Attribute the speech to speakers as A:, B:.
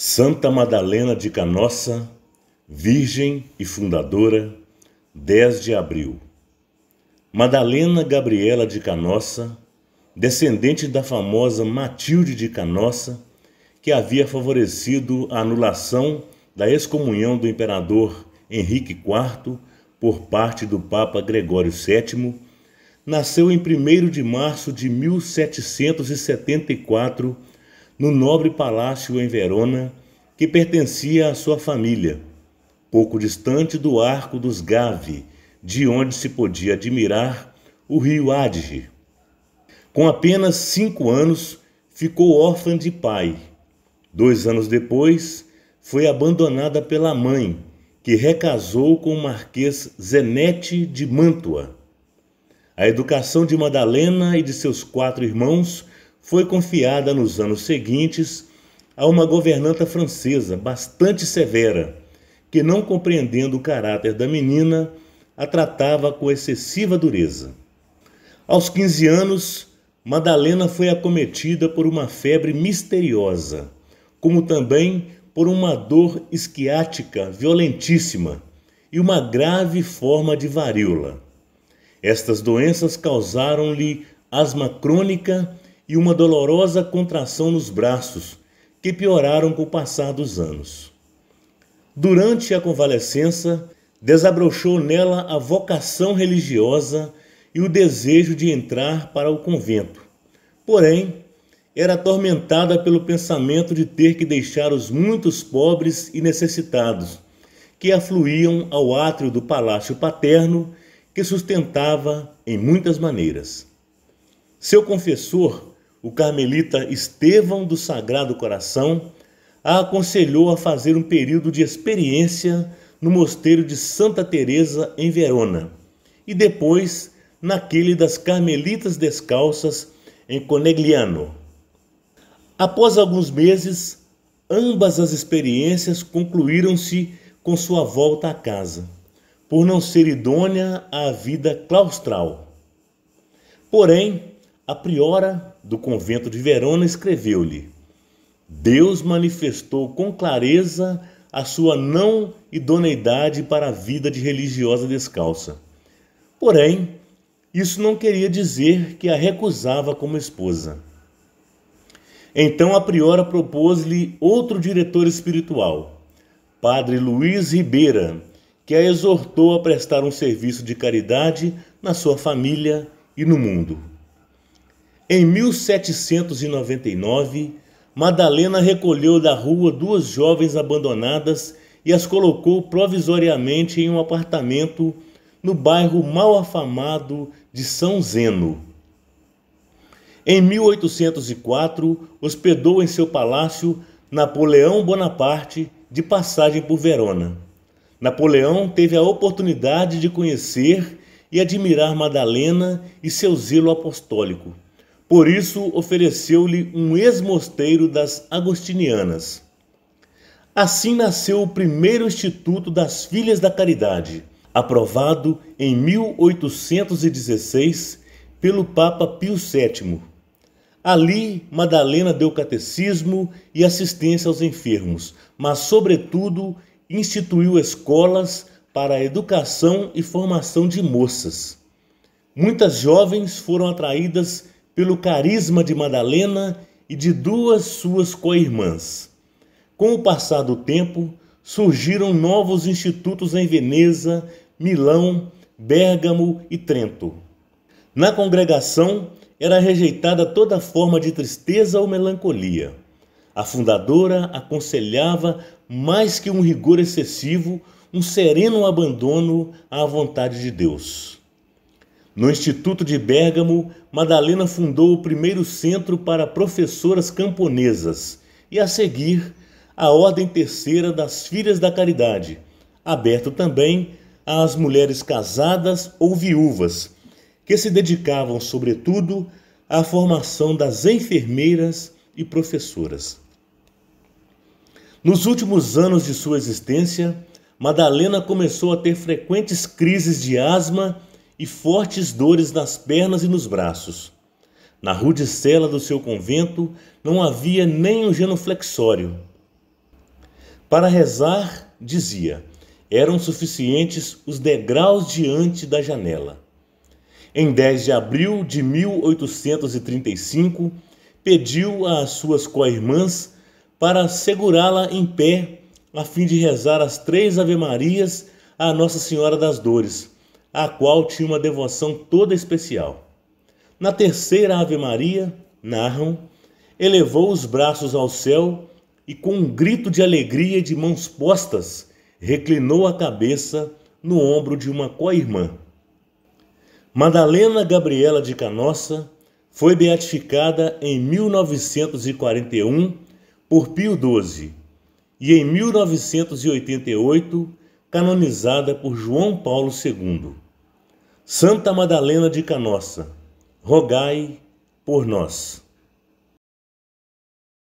A: Santa Madalena de Canossa, Virgem e Fundadora, 10 de abril. Madalena Gabriela de Canossa, descendente da famosa Matilde de Canossa, que havia favorecido a anulação da excomunhão do imperador Henrique IV por parte do Papa Gregório VII, nasceu em 1 de março de 1774 no nobre palácio em Verona que pertencia à sua família, pouco distante do arco dos Gavi, de onde se podia admirar o rio Adige. Com apenas cinco anos, ficou órfã de pai. Dois anos depois, foi abandonada pela mãe, que recasou com o Marquês Zenete de Mantua. A educação de Madalena e de seus quatro irmãos foi confiada nos anos seguintes a uma governanta francesa bastante severa, que, não compreendendo o caráter da menina, a tratava com excessiva dureza. Aos 15 anos, Madalena foi acometida por uma febre misteriosa, como também por uma dor esquiática violentíssima e uma grave forma de varíola. Estas doenças causaram-lhe asma crônica e uma dolorosa contração nos braços, que pioraram com o passar dos anos. Durante a convalescença, desabrochou nela a vocação religiosa e o desejo de entrar para o convento. Porém, era atormentada pelo pensamento de ter que deixar os muitos pobres e necessitados que afluíam ao átrio do palácio paterno que sustentava em muitas maneiras. Seu confessor, o carmelita Estevão do Sagrado Coração a aconselhou a fazer um período de experiência no mosteiro de Santa Teresa em Verona e depois naquele das Carmelitas Descalças em Conegliano. Após alguns meses, ambas as experiências concluíram-se com sua volta à casa, por não ser idônea à vida claustral. Porém, a priora do convento de Verona, escreveu-lhe: Deus manifestou com clareza a sua não idoneidade para a vida de religiosa descalça. Porém, isso não queria dizer que a recusava como esposa. Então a priora propôs-lhe outro diretor espiritual, Padre Luiz Ribeira, que a exortou a prestar um serviço de caridade na sua família e no mundo. Em 1799, Madalena recolheu da rua duas jovens abandonadas e as colocou provisoriamente em um apartamento no bairro mal afamado de São Zeno. Em 1804, hospedou em seu palácio Napoleão Bonaparte, de passagem por Verona. Napoleão teve a oportunidade de conhecer e admirar Madalena e seu zelo apostólico. Por isso ofereceu-lhe um ex-mosteiro das agostinianas. Assim nasceu o primeiro Instituto das Filhas da Caridade, aprovado em 1816 pelo Papa Pio VII. Ali, Madalena deu catecismo e assistência aos enfermos, mas, sobretudo, instituiu escolas para a educação e formação de moças. Muitas jovens foram atraídas pelo carisma de Madalena e de duas suas co-irmãs. Com o passar do tempo, surgiram novos institutos em Veneza, Milão, Bérgamo e Trento. Na congregação era rejeitada toda forma de tristeza ou melancolia. A fundadora aconselhava, mais que um rigor excessivo, um sereno abandono à vontade de Deus. No Instituto de Bérgamo, Madalena fundou o primeiro centro para professoras camponesas e, a seguir, a Ordem Terceira das Filhas da Caridade, aberto também às mulheres casadas ou viúvas, que se dedicavam, sobretudo, à formação das enfermeiras e professoras. Nos últimos anos de sua existência, Madalena começou a ter frequentes crises de asma e fortes dores nas pernas e nos braços. Na rude cela do seu convento não havia nem um genuflexório. Para rezar, dizia, eram suficientes os degraus diante da janela. Em 10 de abril de 1835, pediu às suas co-irmãs para segurá-la em pé a fim de rezar as três Ave-Marias à Nossa Senhora das Dores a qual tinha uma devoção toda especial. Na terceira Ave Maria, narram, elevou os braços ao céu e, com um grito de alegria e de mãos postas, reclinou a cabeça no ombro de uma co-irmã. Madalena Gabriela de Canossa foi beatificada em 1941 por Pio XII e em 1988 canonizada por João Paulo II. Santa Madalena de Canossa, rogai por nós.